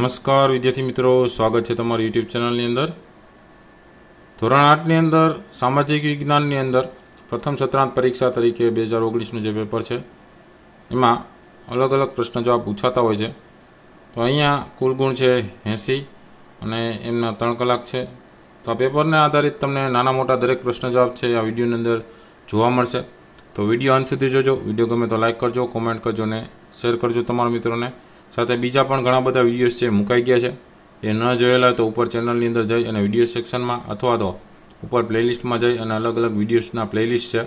નમસ્કાર વિદ્યાર્થી મિત્રો સ્વાગત છે તમારી યુટ્યુબ ચેનલની અંદર ધોરણ આઠની અંદર સામાજિક વિજ્ઞાનની અંદર પ્રથમ સત્રાંત પરીક્ષા તરીકે બે હજાર ઓગણીસનું જે પેપર છે એમાં અલગ અલગ પ્રશ્ન જવાબ પૂછાતા હોય છે તો અહીંયા કુલ ગુણ છે એંસી અને એમના ત્રણ કલાક છે તો આ પેપરને આધારિત તમને નાના મોટા દરેક પ્રશ્ન જવાબ છે આ વિડીયોની અંદર જોવા મળશે તો વિડીયો અંત સુધી જોજો વિડીયો ગમે તો લાઇક કરજો કોમેન્ટ કરજો ને શેર કરજો તમારા મિત્રોને સાથે બીજા પણ ઘણા બધા વિડીયોઝ છે મુકાઈ ગયા છે એ ન જોયેલા તો ઉપર ચેનલની અંદર જઈ અને વિડીયો સેક્શનમાં અથવા તો ઉપર પ્લેલિસ્ટમાં જઈ અને અલગ અલગ વિડીયોઝના પ્લેલિસ્ટ છે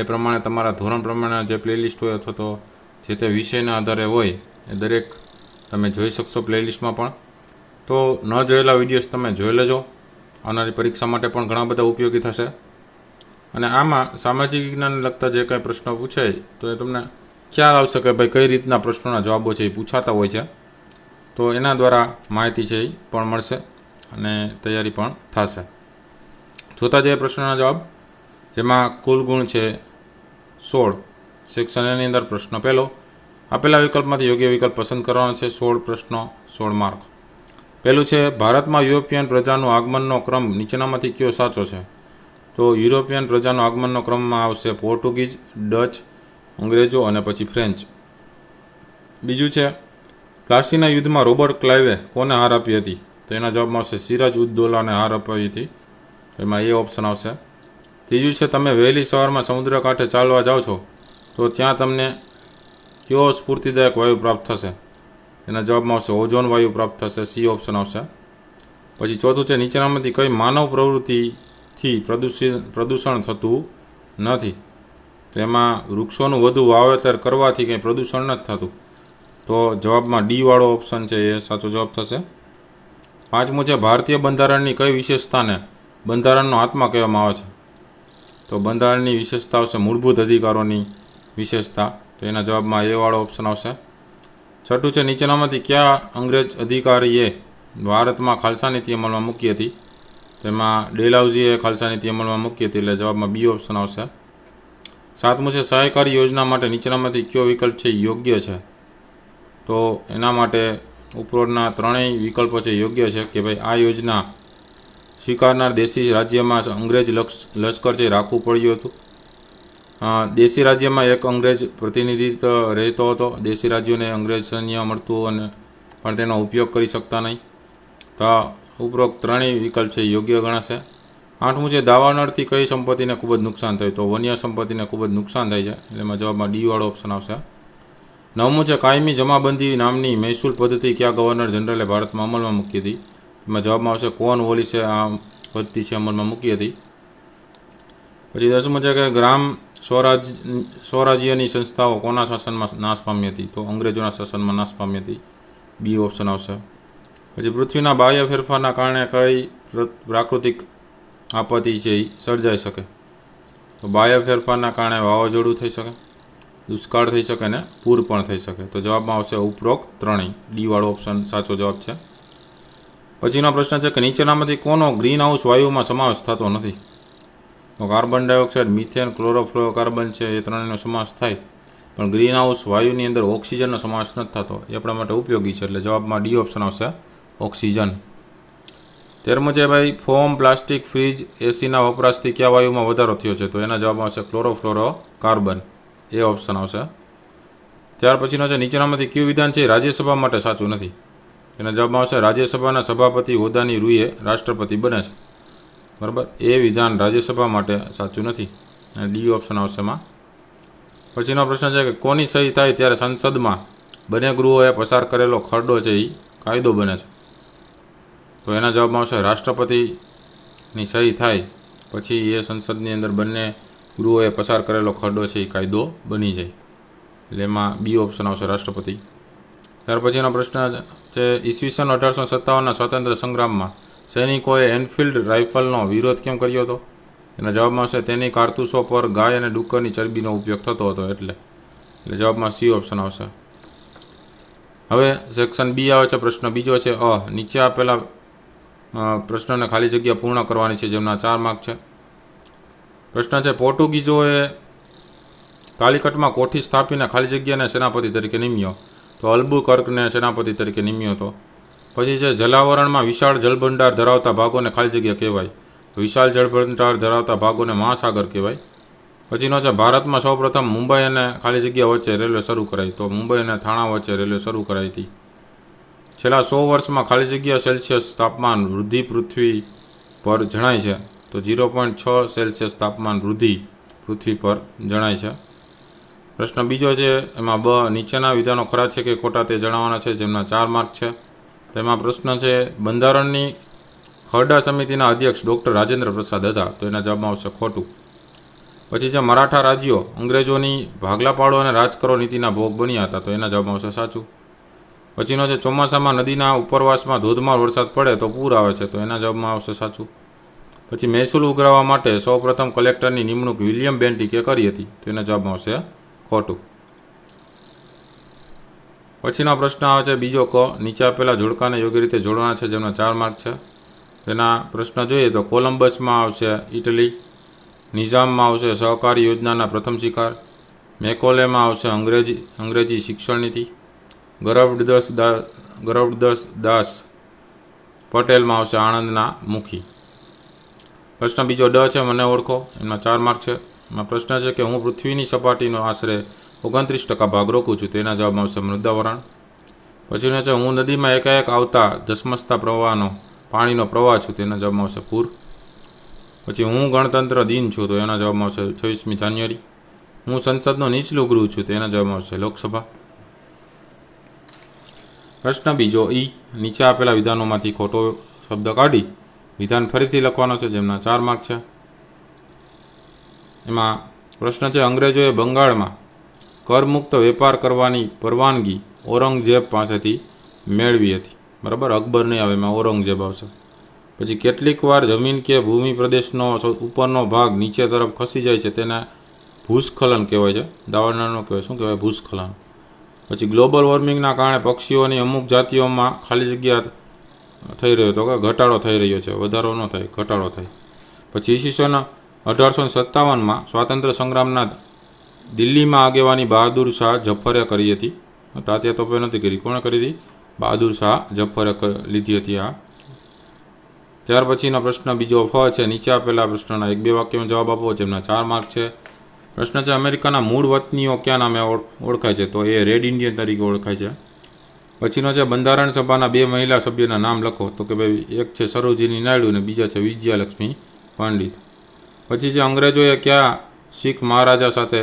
એ પ્રમાણે તમારા ધોરણ પ્રમાણેના જે પ્લેલિસ્ટ હોય અથવા તો જે તે વિષયના આધારે હોય એ દરેક તમે જોઈ શકશો પ્લેલિસ્ટમાં પણ તો ન જોયેલા વિડીયોઝ તમે જોઈ લેજો આવનારી પરીક્ષા માટે પણ ઘણા બધા ઉપયોગી થશે અને આમાં સામાજિક વિજ્ઞાનને લગતા જે કાંઈ પ્રશ્નો પૂછાય તો એ તમને ખ્યાલ આવશે કે ભાઈ કઈ રીતના પ્રશ્નોના જવાબો છે એ પૂછાતા હોય છે તો એના દ્વારા માહિતી છે એ પણ મળશે અને તૈયારી પણ થશે જોતા જઈએ પ્રશ્નોના જવાબ જેમાં કુલ ગુણ છે સોળ સેક્શન એની અંદર પ્રશ્ન પહેલો આપેલા વિકલ્પમાંથી યોગ્ય વિકલ્પ પસંદ કરવાનો છે સોળ પ્રશ્નો સોળ માર્ક પહેલું છે ભારતમાં યુરોપિયન પ્રજાનું આગમનનો ક્રમ નીચેનામાંથી કયો સાચો છે તો યુરોપિયન પ્રજાનો આગમનનો ક્રમમાં આવશે પોર્ટુગીઝ ડચ અંગ્રેજો અને પછી ફ્રેન્ચ બીજું છે પ્લાસીના યુદ્ધમાં રોબર્ટ ક્લાઇવે કોને હાર આપી હતી તો એના જવાબમાં આવશે સિરાજ ઉદ્દોલાને હાર અપાવી હતી એમાં એ ઓપ્શન આવશે ત્રીજું છે તમે વહેલી સવારમાં સમુદ્ર કાંઠે ચાલવા જાઓ છો તો ત્યાં તમને કયો સ્ફૂર્તિદાયક વાયુ પ્રાપ્ત થશે એના જવાબમાં આવશે ઓઝોન વાયુ પ્રાપ્ત થશે સી ઓપ્શન આવશે પછી ચોથું છે નીચેનામાંથી કઈ માનવ પ્રવૃત્તિથી પ્રદૂષિત પ્રદૂષણ થતું નથી તેમાં વૃક્ષોનું વધુ વાવેતર કરવાથી કંઈ પ્રદૂષણ નથી થતું તો જવાબમાં ડીવાળો ઓપ્શન છે એ સાચો જવાબ થશે પાંચમું છે ભારતીય બંધારણની કઈ વિશેષતાને બંધારણનો આત્મા કહેવામાં આવે છે તો બંધારણની વિશેષતા આવશે મૂળભૂત અધિકારોની વિશેષતા તો એના જવાબમાં એ વાળો ઓપ્શન આવશે છઠ્ઠું છે નીચેનામાંથી કયા અંગ્રેજ અધિકારીએ ભારતમાં ખાલસા નીતિ અમલમાં મૂકી હતી તેમાં ડેલાઉજીએ ખાલસા નીતિ અમલમાં મૂકી હતી એટલે જવાબમાં બી ઓપ્શન આવશે સાતમું છે સહાયકારી યોજના માટે નીચેનામાંથી કયો વિકલ્પ છે યોગ્ય છે તો એના માટે ઉપરોના ત્રણેય વિકલ્પો છે યોગ્ય છે કે ભાઈ આ યોજના સ્વીકારનાર દેશી રાજ્યમાં અંગ્રેજ લશ્કર છે રાખવું પડ્યું હતું દેશી રાજ્યમાં એક અંગ્રેજ પ્રતિનિધિત્વ રહેતો હતો દેશી રાજ્યોને અંગ્રેજ સૈન્ય મળતું અને પણ તેનો ઉપયોગ કરી શકતા નહીં તો ઉપરોક્ત ત્રણેય વિકલ્પ છે યોગ્ય ગણાશે આઠમું છે દાવાનળથી કઈ સંપત્તિને ખૂબ જ નુકસાન થયું તો વન્ય સંપત્તિને ખૂબ જ નુકસાન થાય છે એટલે એમાં જવાબમાં ડીવાળો ઓપ્શન આવશે નવમું છે કાયમી જમાબંધી નામની મહેસૂલ પદ્ધતિ ક્યાં ગવર્નર જનરલે ભારતમાં અમલમાં મૂકી હતી એમાં જવાબમાં આવશે કોન છે આ પદ્ધતિ છે અમલમાં મૂકી હતી પછી દસમું છે કે ગ્રામ સ્વરાજ સ્વરાજ્યની સંસ્થાઓ કોના શાસનમાં નાશ પામી હતી તો અંગ્રેજોના શાસનમાં નાશ પામી હતી બી ઓપ્શન આવશે પછી પૃથ્વીના બાહ્ય ફેરફારના કારણે કઈ પ્રાકૃતિક આપત્તિ છે એ સર્જાઈ શકે તો બાહ્ય ફેરફારના કારણે વાવાઝોડું થઈ શકે દુષ્કાળ થઈ શકે ને પૂર પણ થઈ શકે તો જવાબમાં આવશે ઉપરોક્ત ત્રણેય ડીવાળો ઓપ્શન સાચો જવાબ છે પછીનો પ્રશ્ન છે કે નીચેનામાંથી કોનો ગ્રીન હાઉસ વાયુમાં સમાવેશ થતો નથી તો કાર્બન ડાયોક્સાઇડ મિથેન કાર્બન છે એ ત્રણેયનો સમાવેશ થાય પણ ગ્રીન હાઉસ વાયુની અંદર ઓક્સિજનનો સમાવેશ નથી થતો એ આપણા માટે ઉપયોગી છે એટલે જવાબમાં ડી ઓપ્શન આવશે ઓક્સિજન તેર મુજબ ભાઈ ફોમ પ્લાસ્ટિક ફ્રીજ એસીના વપરાશથી કયા વાયુમાં વધારો થયો છે તો એના જવાબ આવશે ક્લોરોફ્લોરો કાર્બન એ ઓપ્શન આવશે ત્યાર પછીનો છે નીચેનામાંથી કયું વિધાન છે રાજ્યસભા માટે સાચું નથી એના જવાબમાં આવશે રાજ્યસભાના સભાપતિ હોદ્દાની રૂએ રાષ્ટ્રપતિ બને છે બરાબર એ વિધાન રાજ્યસભા માટે સાચું નથી અને ડી ઓપ્શન આવશે એમાં પછીનો પ્રશ્ન છે કે કોની સહી થાય ત્યારે સંસદમાં બંને ગૃહોએ પસાર કરેલો ખરડો છે એ કાયદો બને છે તો એના જવાબમાં આવશે રાષ્ટ્રપતિની સહી થાય પછી એ સંસદની અંદર બંને ગૃહોએ પસાર કરેલો ખરડો છે એ કાયદો બની જાય એટલે એમાં બી ઓપ્શન આવશે રાષ્ટ્રપતિ ત્યાર પછીનો પ્રશ્ન છે ઈસવીસન અઢારસો સત્તાવનના સ્વતંત્ર સંગ્રામમાં સૈનિકોએ એનફિલ્ડ રાઇફલનો વિરોધ કેમ કર્યો હતો એના જવાબમાં આવશે તેની કારતૂસો પર ગાય અને ડુક્કરની ચરબીનો ઉપયોગ થતો હતો એટલે એટલે જવાબમાં સી ઓપ્શન આવશે હવે સેક્શન બી આવે છે પ્રશ્ન બીજો છે અ નીચે આપેલા પ્રશ્નને ખાલી જગ્યા પૂર્ણ કરવાની છે જેમના ચાર માર્ક છે પ્રશ્ન છે પોર્ટુગીઝોએ કાલિકટમાં કોઠી સ્થાપીને ખાલી જગ્યાને સેનાપતિ તરીકે નિમ્યો તો અલ્બુ કર્કને સેનાપતિ તરીકે નિમ્યો હતો પછી છે જલાવરણમાં વિશાળ જળભંડાર ધરાવતા ભાગોને ખાલી જગ્યા કહેવાય વિશાળ જળભંડાર ધરાવતા ભાગોને મહાસાગર કહેવાય પછીનો છે ભારતમાં સૌપ્રથમ મુંબઈ અને ખાલી જગ્યા વચ્ચે રેલવે શરૂ કરાઈ તો મુંબઈ અને થાણા વચ્ચે રેલવે શરૂ કરાઈ હતી છેલ્લા સો વર્ષમાં ખાલી જગ્યા સેલ્સિયસ તાપમાન વૃદ્ધિ પૃથ્વી પર જણાય છે તો ઝીરો પોઈન્ટ છ સેલ્સિયસ તાપમાન વૃદ્ધિ પૃથ્વી પર જણાય છે પ્રશ્ન બીજો છે એમાં બ નીચેના વિધાનો ખરા છે કે ખોટા તે જણાવવાના છે જેમના ચાર માર્ક છે તેમાં પ્રશ્ન છે બંધારણની ખરડા સમિતિના અધ્યક્ષ ડૉક્ટર રાજેન્દ્ર પ્રસાદ હતા તો એના જવાબમાં આવશે ખોટું પછી જે મરાઠા રાજ્યો અંગ્રેજોની ભાગલા પાડો અને રાજ કરો નીતિના ભોગ બન્યા હતા તો એના જવાબમાં આવશે સાચું પછીનો જે ચોમાસામાં નદીના ઉપરવાસમાં ધોધમાર વરસાદ પડે તો પૂર આવે છે તો એના જવાબમાં આવશે સાચું પછી મહેસૂલ ઉઘરાવવા માટે સૌપ્રથમ કલેક્ટરની નિમણૂક વિલિયમ બેન્ટિકે કરી હતી તો એના જવાબમાં આવશે ખોટું પછીનો પ્રશ્ન આવે છે બીજો ક નીચે આપેલા જોડકાને યોગ્ય રીતે જોડવાના છે જેમના ચાર માર્ક છે તેના પ્રશ્ન જોઈએ તો કોલંબસમાં આવશે ઇટલી નિઝામમાં આવશે સહકારી યોજનાના પ્રથમ શિકાર મેકોલેમાં આવશે અંગ્રેજી અંગ્રેજી શિક્ષણ નીતિ ગરબડસ દાસ ગરબડસ દાસ પટેલમાં આવશે આણંદના મુખી પ્રશ્ન બીજો ડ છે મને ઓળખો એમાં ચાર માર્ક છે એમાં પ્રશ્ન છે કે હું પૃથ્વીની સપાટીનો આશરે ઓગણત્રીસ ટકા ભાગ રોકું છું તેના જવાબમાં આવશે મૃદાવરણ પછીનો છે હું નદીમાં એકાએક આવતા ધસમસતા પ્રવાહનો પાણીનો પ્રવાહ છું તેના જવાબમાં આવશે પૂર પછી હું ગણતંત્ર દિન છું તો એના જવાબમાં આવશે છવ્વીસમી જાન્યુઆરી હું સંસદનો નીચલું ગૃહ છું તેના જવાબમાં આવશે લોકસભા પ્રશ્ન બીજો ઈ નીચે આપેલા વિધાનોમાંથી ખોટો શબ્દ કાઢી વિધાન ફરીથી લખવાનો છે જેમના ચાર માર્ક છે એમાં પ્રશ્ન છે અંગ્રેજોએ બંગાળમાં કરમુક્ત વેપાર કરવાની પરવાનગી ઔરંગઝેબ પાસેથી મેળવી હતી બરાબર અકબર નહીં આવે એમાં ઔરંગઝેબ આવશે પછી કેટલીકવાર જમીન કે ભૂમિ પ્રદેશનો ઉપરનો ભાગ નીચે તરફ ખસી જાય છે તેને ભૂસ્ખલન કહેવાય છે દાવાણાનો કહેવાય શું કહેવાય ભૂસ્ખલન પછી ગ્લોબલ વોર્મિંગના કારણે પક્ષીઓની અમુક જાતિઓમાં ખાલી જગ્યા થઈ રહ્યો હતો કે ઘટાડો થઈ રહ્યો છે વધારો ન થાય ઘટાડો થાય પછી ઈસવીસન અઢારસો સત્તાવનમાં સ્વાતંત્ર્ય સંગ્રામના દિલ્હીમાં આગેવાની બહાદુર શાહ જફરે કરી હતી તાત્યા તો નથી કરી કોણે કરી હતી બહાદુર શાહ જફરે લીધી હતી આ ત્યાર પછીનો પ્રશ્ન બીજો ફ છે નીચે આપેલા પ્રશ્નના એક બે વાક્યમાં જવાબ આપો એમના ચાર માર્ક છે પ્રશ્ન છે અમેરિકાના મૂળ વતનીઓ ક્યાં નામે ઓળખાય છે તો એ રેડ ઇન્ડિયન તરીકે ઓળખાય છે પછીનો છે બંધારણ સભાના બે મહિલા સભ્યોના નામ લખો તો કે ભાઈ એક છે સરોજીની નાયડુ અને બીજા છે વિજયાલક્ષ્મી પંડિત પછી જે અંગ્રેજોએ ક્યાં શીખ મહારાજા સાથે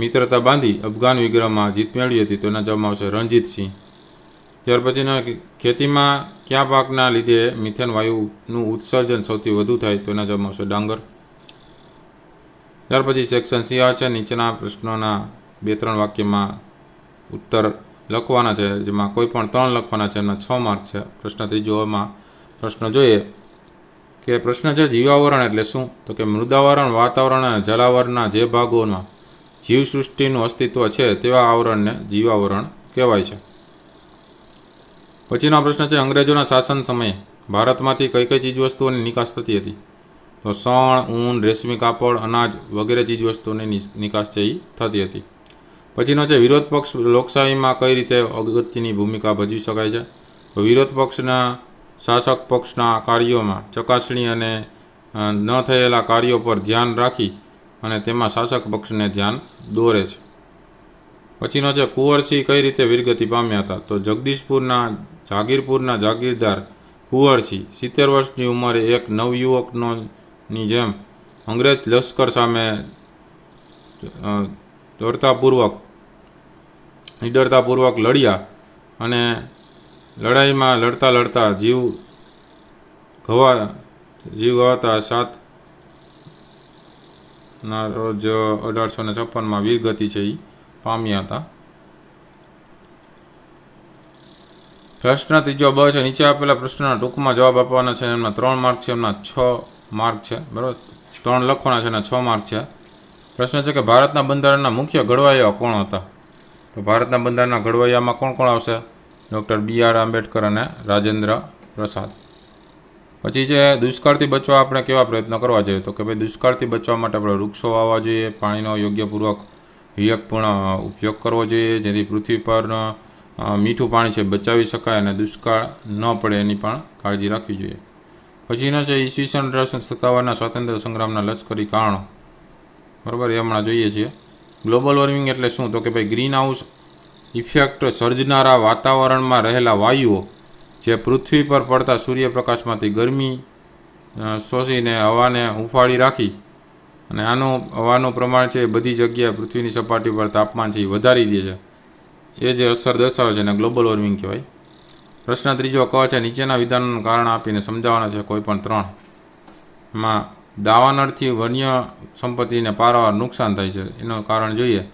મિત્રતા બાંધી અફઘાન વિગ્રહમાં જીત મેળવી હતી તો એના જવાબમાં આવશે રણજીતસિંહ ત્યાર પછીના ખેતીમાં કયા પાકના લીધે મિથેન વાયુનું ઉત્સર્જન સૌથી વધુ થાય તો એના જવાબમાં આવશે ડાંગર ત્યાર પછી સેક્શન સી આ છે નીચેના પ્રશ્નોના બે ત્રણ વાક્યમાં ઉત્તર લખવાના છે જેમાં કોઈ પણ ત્રણ લખવાના છે એના છ માર્ક છે પ્રશ્ન ત્રીજોમાં પ્રશ્ન જોઈએ કે પ્રશ્ન છે જીવાવરણ એટલે શું તો કે મૃદાવરણ વાતાવરણ અને જલાવરણના જે ભાગોમાં જીવસૃષ્ટિનું અસ્તિત્વ છે તેવા આવરણને જીવાવરણ કહેવાય છે પછીનો પ્રશ્ન છે અંગ્રેજોના શાસન સમયે ભારતમાંથી કઈ કઈ ચીજવસ્તુઓની નિકાસ થતી હતી તો સણ ઊન રેશમી કાપડ અનાજ વગેરે ચીજવસ્તુઓની નિકાસ છે એ થતી હતી પછીનો છે વિરોધ પક્ષ લોકશાહીમાં કઈ રીતે અગત્યની ભૂમિકા ભજવી શકાય છે તો વિરોધ પક્ષના શાસક પક્ષના કાર્યોમાં ચકાસણી અને ન થયેલા કાર્યો પર ધ્યાન રાખી અને તેમાં શાસક પક્ષને ધ્યાન દોરે છે પછીનો છે કુંવરસિંહ કઈ રીતે વીરગતિ પામ્યા હતા તો જગદીશપુરના જાગીરપુરના જાગીરદાર કુંવરસિંહ સિત્તેર વર્ષની ઉંમરે એક નવયુવકનો ની જેમ અંગ્રેજ લશ્કર સામે દોડતાપૂર્વક નિડરતાપૂર્વક લડ્યા અને લડાઈમાં લડતા લડતા જીવ ઘવા જીવ ગવાતા સાત ના રોજ અઢારસો ને છપ્પનમાં વીરગતિ છે એ પામ્યા હતા પ્રશ્ન ત્રીજો બ છે નીચે આપેલા પ્રશ્નના ટૂંકમાં જવાબ આપવાના છે એમના ત્રણ માર્ક છે એમના છ માર્ક છે બરાબર ત્રણ લખવાના છે અને છ માર્ક છે પ્રશ્ન છે કે ભારતના બંધારણના મુખ્ય ઘડવૈયા કોણ હતા તો ભારતના બંધારણના ઘડવૈયામાં કોણ કોણ આવશે ડૉક્ટર બી આર આંબેડકર અને રાજેન્દ્ર પ્રસાદ પછી જે દુષ્કાળથી બચવા આપણે કેવા પ્રયત્ન કરવા જોઈએ તો કે ભાઈ દુષ્કાળથી બચવા માટે આપણે વૃક્ષો વાવવા જોઈએ પાણીનો યોગ્યપૂર્વક વિયકપૂર્ણ ઉપયોગ કરવો જોઈએ જેથી પૃથ્વી પર મીઠું પાણી છે બચાવી શકાય અને દુષ્કાળ ન પડે એની પણ કાળજી રાખવી જોઈએ પછીનો છે ઈસવીસન અઢારસો સત્તાવનના સ્વાતંત્ર્ય સંગ્રામના લશ્કરી કારણો બરાબર એ હમણાં જોઈએ છીએ ગ્લોબલ વોર્મિંગ એટલે શું તો કે ભાઈ ગ્રીન હાઉસ ઇફેક્ટ સર્જનારા વાતાવરણમાં રહેલા વાયુઓ જે પૃથ્વી પર પડતા સૂર્યપ્રકાશમાંથી ગરમી શોષીને હવાને ઉફાળી રાખી અને આનું હવાનું પ્રમાણ છે એ બધી જગ્યાએ પૃથ્વીની સપાટી પર તાપમાન છે એ વધારી દે છે એ જે અસર દર્શાવે છે અને ગ્લોબલ વોર્મિંગ કહેવાય પ્રશ્ન ત્રીજો ક છે નીચેના વિધાનોનું કારણ આપીને સમજાવવાના છે કોઈપણ ત્રણ માં દાવાનળથી વન્ય સંપત્તિને પારવાર નુકસાન થાય છે એનું કારણ જોઈએ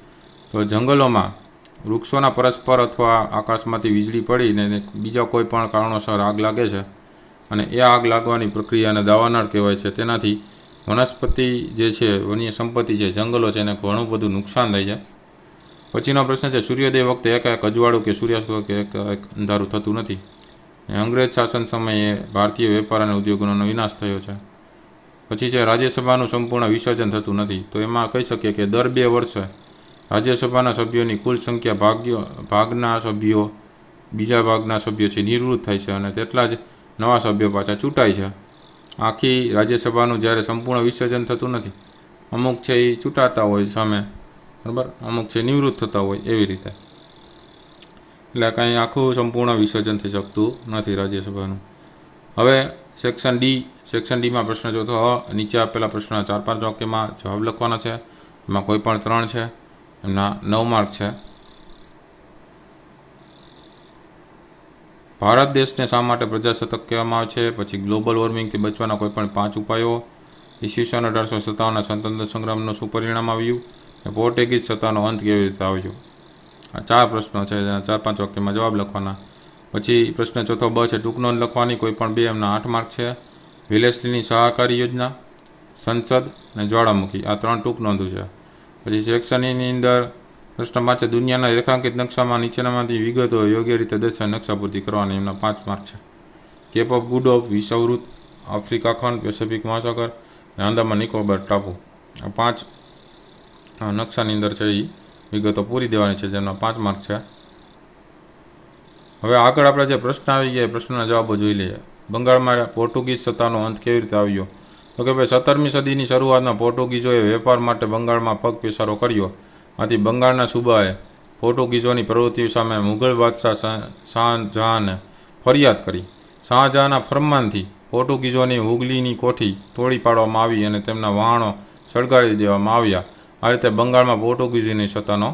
તો જંગલોમાં વૃક્ષોના પરસ્પર અથવા આકાશમાંથી વીજળી પડીને બીજા કોઈ પણ કારણોસર આગ લાગે છે અને એ આગ લાગવાની પ્રક્રિયાને દાવાનળ કહેવાય છે તેનાથી વનસ્પતિ જે છે વન્ય સંપત્તિ છે જંગલો છે એને ઘણું બધું નુકસાન થાય છે પછીનો પ્રશ્ન છે સૂર્યોદય વખતે એક એક અજવાળું કે સૂર્યાસ્ત એક એક અંધારું થતું નથી અંગ્રેજ શાસન સમયે ભારતીય વેપાર અને ઉદ્યોગોનો વિનાશ થયો છે પછી છે રાજ્યસભાનું સંપૂર્ણ વિસર્જન થતું નથી તો એમાં કહી શકીએ કે દર બે વર્ષે રાજ્યસભાના સભ્યોની કુલ સંખ્યા ભાગ્ય ભાગના સભ્યો બીજા ભાગના સભ્યો છે નિવૃત્ત થાય છે અને તેટલા જ નવા સભ્યો પાછા ચૂંટાય છે આખી રાજ્યસભાનું જ્યારે સંપૂર્ણ વિસર્જન થતું નથી અમુક છે એ ચૂંટાતા હોય સામે બરાબર અમુક છે નિવૃત્ત થતા હોય એવી રીતે એટલે કાંઈ આખું સંપૂર્ણ વિસર્જન થઈ શકતું નથી રાજ્યસભાનું હવે સેક્શન ડી સેક્શન ડીમાં પ્રશ્ન જોતો હ નીચે આપેલા પ્રશ્ન ચાર પાંચ વાક્યમાં જવાબ લખવાના છે એમાં કોઈ પણ ત્રણ છે એમના નવ માર્ક છે ભારત દેશને શા માટે પ્રજાસત્તાક કહેવામાં આવે છે પછી ગ્લોબલ વોર્મિંગથી બચવાના કોઈપણ પાંચ ઉપાયો ઈસવીસન અઢારસો સત્તાવનના સ્વતંત્ર સંગ્રામનું શું પરિણામ આવ્યું પોર્ટુગીઝ સત્તાનો અંત કેવી રીતે આવ્યો આ ચાર પ્રશ્નો છે જેના ચાર પાંચ વાક્યમાં જવાબ લખવાના પછી પ્રશ્ન ચોથો બ છે ટૂંકનો લખવાની કોઈ પણ બે એમના આઠ માર્ક છે વિલેસલીની સહકારી યોજના સંસદ અને જ્વાળામુખી આ ત્રણ ટૂંક નોંધું છે પછી સેક્શનની અંદર પ્રશ્ન પાંચ છે દુનિયાના રેખાંકિત નકશામાં નીચેનામાંથી વિગતો યોગ્ય રીતે દર્શન નકશા પૂરતી કરવાની એમના પાંચ માર્ક છે કેપ ઓફ ગુડ ઓફ વિષવૃત આફ્રિકા ખંડ પેસેફિક મહાસાગર અને અંદામાન નિકોબર ટાપુ આ પાંચ નકશાની અંદર છે એ વિગતો પૂરી દેવાની છે જેમના પાંચ માર્ક છે હવે આગળ આપણે જે પ્રશ્ન આવી ગયા પ્રશ્નના જવાબો જોઈ લઈએ બંગાળમાં પોર્ટુગીઝ સત્તાનો અંત કેવી રીતે આવ્યો તો કે ભાઈ સત્તરમી સદીની શરૂઆતમાં પોર્ટુગીઝોએ વેપાર માટે બંગાળમાં પગ પેસારો કર્યો આથી બંગાળના સુબાએ પોર્ટુગીઝોની પ્રવૃત્તિઓ સામે મુઘલ બાદશાહ શાહજહાને ફરિયાદ કરી શાહજહાંના ફરમાનથી પોર્ટુગીઝોની હુગલીની કોઠી તોડી પાડવામાં આવી અને તેમના વાહણો સળગાડી દેવામાં આવ્યા આ રીતે બંગાળમાં પોર્ટુગીઝોની સત્તાનો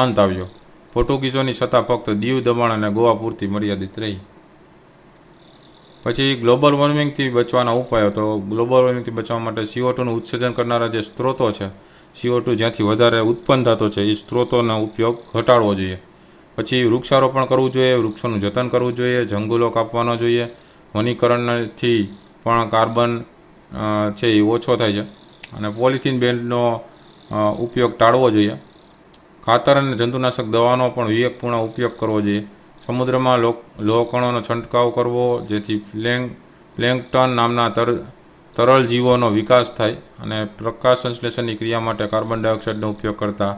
અંત આવ્યો પોર્ટુગીઝોની સત્તા ફક્ત દીવ દમણ અને ગોવા પૂરતી મર્યાદિત રહી પછી ગ્લોબલ વોર્મિંગથી બચવાના ઉપાયો તો ગ્લોબલ વોર્મિંગથી બચવા માટે સીઓટુનું ઉત્સર્જન કરનારા જે સ્ત્રોતો છે સીઓ ટુ જ્યાંથી વધારે ઉત્પન્ન થતો છે એ સ્ત્રોતોનો ઉપયોગ ઘટાડવો જોઈએ પછી વૃક્ષારોપણ કરવું જોઈએ વૃક્ષોનું જતન કરવું જોઈએ જંગલો કાપવાનો જોઈએ વનીકરણથી પણ કાર્બન છે એ ઓછો થાય છે અને પોલિથીન બેન્ડનો ઉપયોગ ટાળવો જોઈએ ખાતર અને જંતુનાશક દવાનો પણ વિવેકપૂર્ણ ઉપયોગ કરવો જોઈએ સમુદ્રમાં લોહકણોનો છંટકાવ કરવો જેથી પ્લેંગ પ્લેંગટન નામના તર તરલ જીવોનો વિકાસ થાય અને પ્રકાશ સંશ્લેષણની ક્રિયા માટે કાર્બન ડાયોક્સાઇડનો ઉપયોગ કરતા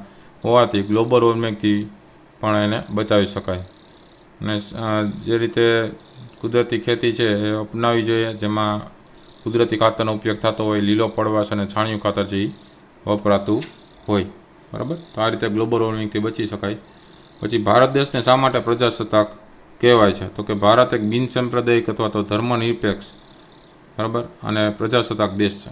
હોવાથી ગ્લોબલ વોર્મિંગથી પણ એને બચાવી શકાય અને જે રીતે કુદરતી ખેતી છે એ અપનાવી જોઈએ જેમાં કુદરતી ખાતરનો ઉપયોગ થતો હોય લીલો પડવાશ અને છાણિયું ખાતર છે એ વપરાતું હોય બરાબર તો આ રીતે ગ્લોબલ વોર્મિંગથી બચી શકાય પછી ભારત દેશને શા માટે પ્રજાસત્તાક કહેવાય છે તો કે ભારત એક બિનસાંપ્રદાયિક અથવા તો ધર્મનિરપેક્ષ બરાબર અને પ્રજાસત્તાક દેશ છે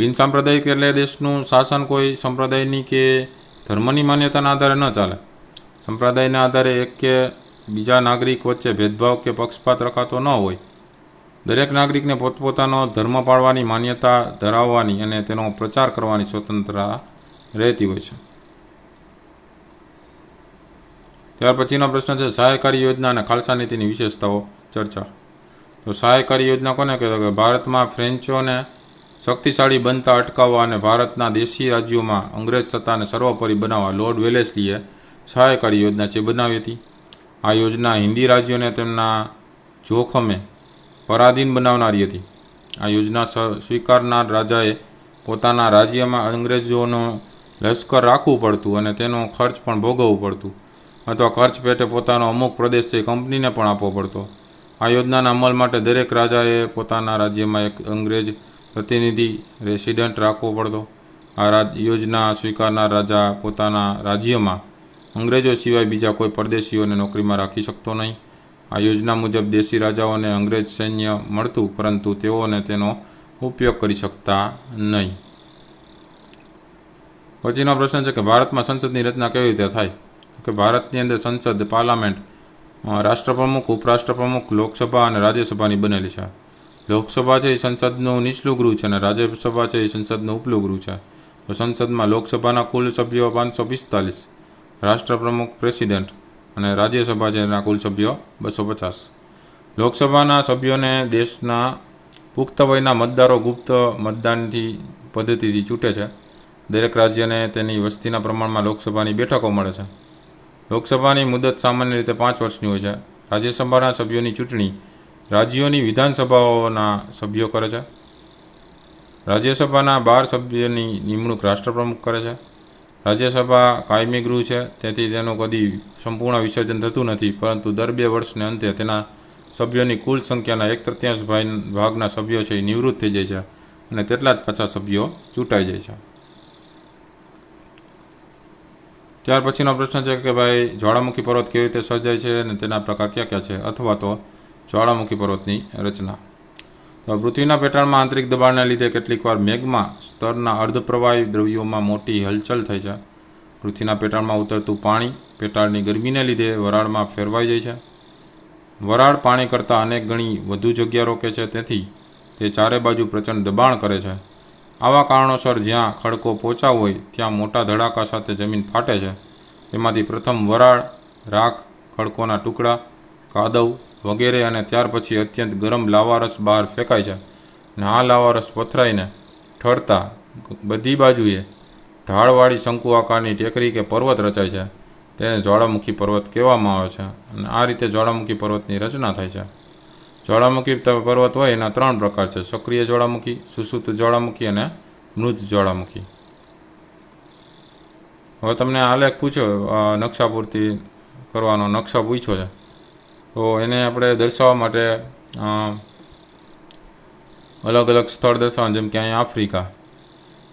બિનસાંપ્રદાયિક એટલે દેશનું શાસન કોઈ સંપ્રદાયની કે ધર્મની માન્યતાના આધારે ન ચાલે સંપ્રદાયના આધારે એક કે બીજા નાગરિક વચ્ચે ભેદભાવ કે પક્ષપાત રખાતો ન હોય દરેક નાગરિકને પોતપોતાનો ધર્મ પાળવાની માન્યતા ધરાવવાની અને તેનો પ્રચાર કરવાની સ્વતંત્રતા રહેતી હોય છે ત્યાર પછીનો પ્રશ્ન છે સહાયકારી યોજના અને ખાલસા નીતિની વિશેષતાઓ ચર્ચા તો સહાયકારી યોજના કોને કહેવાય કે ભારતમાં ફ્રેન્ચોને શક્તિશાળી બનતા અટકાવવા અને ભારતના દેશી રાજ્યોમાં અંગ્રેજ સત્તાને સર્વોપરી બનાવવા લોર્ડ વેલેસલીએ સહાયકારી યોજના છે બનાવી હતી આ યોજના હિન્દી રાજ્યોને તેમના જોખમે પરાધીન બનાવનારી હતી આ યોજના સ્વીકારનાર રાજાએ પોતાના રાજ્યમાં અંગ્રેજોનો લશ્કર રાખવું પડતું અને તેનો ખર્ચ પણ ભોગવવું પડતું અથવા ખર્ચ પેટે પોતાનો અમુક પ્રદેશ છે કંપનીને પણ આપવો પડતો આ યોજનાના અમલ માટે દરેક રાજાએ પોતાના રાજ્યમાં એક અંગ્રેજ પ્રતિનિધિ રેસિડેન્ટ રાખવો પડતો આ રાજ યોજના સ્વીકારનાર રાજા પોતાના રાજ્યમાં અંગ્રેજો સિવાય બીજા કોઈ પરદેશીઓને નોકરીમાં રાખી શકતો નહીં આ યોજના મુજબ દેશી રાજાઓને અંગ્રેજ સૈન્ય મળતું પરંતુ તેઓને તેનો ઉપયોગ કરી શકતા નહીં પછીનો પ્રશ્ન છે કે ભારતમાં સંસદની રચના કેવી રીતે થાય કે ભારતની અંદર સંસદ પાર્લામેન્ટ રાષ્ટ્રપ્રમુખ ઉપરાષ્ટ્રપ્રમુખ લોકસભા અને રાજ્યસભાની બનેલી છે લોકસભા છે એ સંસદનું નીચલું ગૃહ છે અને રાજ્યસભા છે એ સંસદનું ઉપલું ગૃહ છે તો સંસદમાં લોકસભાના કુલ સભ્યો પાંચસો પિસ્તાલીસ રાષ્ટ્રપ્રમુખ પ્રેસિડેન્ટ અને રાજ્યસભા છે એના કુલ સભ્યો બસો પચાસ લોકસભાના સભ્યોને દેશના પુખ્ત વયના મતદારો ગુપ્ત મતદાનથી પદ્ધતિથી ચૂંટે છે દરેક રાજ્યને તેની વસ્તીના પ્રમાણમાં લોકસભાની બેઠકો મળે છે લોકસભાની મુદત સામાન્ય રીતે પાંચ વર્ષની હોય છે રાજ્યસભાના સભ્યોની ચૂંટણી રાજ્યોની વિધાનસભાઓના સભ્યો કરે છે રાજ્યસભાના બાર સભ્યની નિમણૂક રાષ્ટ્રપ્રમુખ કરે છે રાજ્યસભા કાયમી ગૃહ છે તેથી તેનું કદી સંપૂર્ણ વિસર્જન થતું નથી પરંતુ દર બે વર્ષને અંતે તેના સભ્યોની કુલ સંખ્યાના એક તૃતીયાંશ ભાગના સભ્યો છે એ નિવૃત્ત થઈ જાય છે અને તેટલા જ પાછા સભ્યો ચૂંટાઈ જાય છે ત્યાર પછીનો પ્રશ્ન છે કે ભાઈ જ્વાળામુખી પર્વત કેવી રીતે સર્જાય છે અને તેના પ્રકાર કયા કયા છે અથવા તો જ્વાળામુખી પર્વતની રચના પૃથ્વીના પેટાળમાં આંતરિક દબાણને લીધે કેટલીકવાર મેઘમાં સ્તરના અર્ધપ્રવાહી દ્રવ્યોમાં મોટી હલચલ થઈ છે પૃથ્વીના પેટાળમાં ઉતરતું પાણી પેટાળની ગરમીને લીધે વરાળમાં ફેરવાઈ જાય છે વરાળ પાણી કરતાં અનેક ગણી વધુ જગ્યા રોકે છે તેથી તે ચારે બાજુ પ્રચંડ દબાણ કરે છે આવા કારણોસર જ્યાં ખડકો પોચા હોય ત્યાં મોટા ધડાકા સાથે જમીન ફાટે છે તેમાંથી પ્રથમ વરાળ રાખ ખડકોના ટુકડા કાદવ વગેરે અને ત્યાર પછી અત્યંત ગરમ લાવારસ બહાર ફેંકાય છે ને આ લાવારસ પથરાઈને ઠરતા બધી બાજુએ ઢાળવાળી શંકુ આકારની ટેકરી કે પર્વત રચાય છે તેને જ્વાળામુખી પર્વત કહેવામાં આવે છે અને આ રીતે જ્વાળામુખી પર્વતની રચના થાય છે જ્વાળામુખી પર્વત હોય એના ત્રણ પ્રકાર છે સક્રિય જ્વાળામુખી સુશુદ્ધ જ્વાળામુખી અને મૃત જ્વાળામુખી હવે તમને આ લેખ પૂછ્યો નકશા પૂરતી કરવાનો નકશા પૂછ્યો છે તો એને આપણે દર્શાવવા માટે અલગ અલગ સ્થળ દર્શાવવાનું જેમ કે અહીંયા આફ્રિકા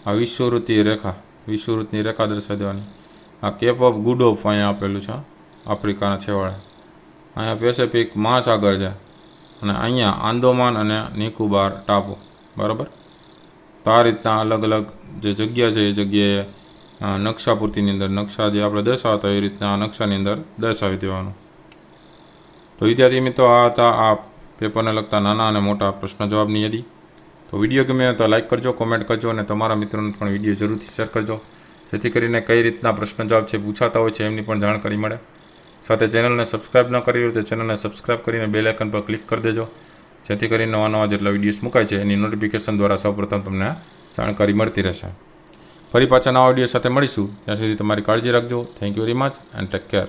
આ વિશ્વવૃત્તિ રેખા વિશ્વવૃત્તિની રેખા દર્શાવી દેવાની આ કેપ ઓફ ગુડ ઓફ અહીંયા આપેલું છે આફ્રિકાના છેવાડે અહીંયા પેસેફિક મહાસાગર છે અને અહીંયા આંદોમાન અને નિકુબાર ટાપુ બરાબર તો આ રીતના અલગ અલગ જે જગ્યા છે એ જગ્યાએ નકશા પૂર્તિની અંદર નકશા જે આપણે દર્શાવતા હોય એ રીતના નકશાની અંદર દર્શાવી દેવાનું તો વિદ્યાર્થી મિત્રો આ હતા આ પેપરને લગતા નાના અને મોટા પ્રશ્ન જવાબની યાદી તો વિડીયો ગમે તો લાઇક કરજો કોમેન્ટ કરજો અને તમારા મિત્રોને પણ વિડીયો જરૂરથી શેર કરજો જેથી કરીને કઈ રીતના પ્રશ્ન જવાબ છે પૂછાતા હોય છે એમની પણ જાણકારી મળે સાથે ચેનલને સબસ્ક્રાઇબ ન કરી હોય તો ચેનલને સબસ્ક્રાઇબ કરીને બે આઇકન પર ક્લિક કરી દેજો જેથી કરીને નવા નવા જેટલા વિડીયોઝ મુકાય છે એની નોટિફિકેશન દ્વારા સૌપ્રથમ તમને જાણકારી મળતી રહેશે ફરી પાછા નવા વિડીયો સાથે મળીશું ત્યાં સુધી તમારી કાળજી રાખજો thank you very much and take care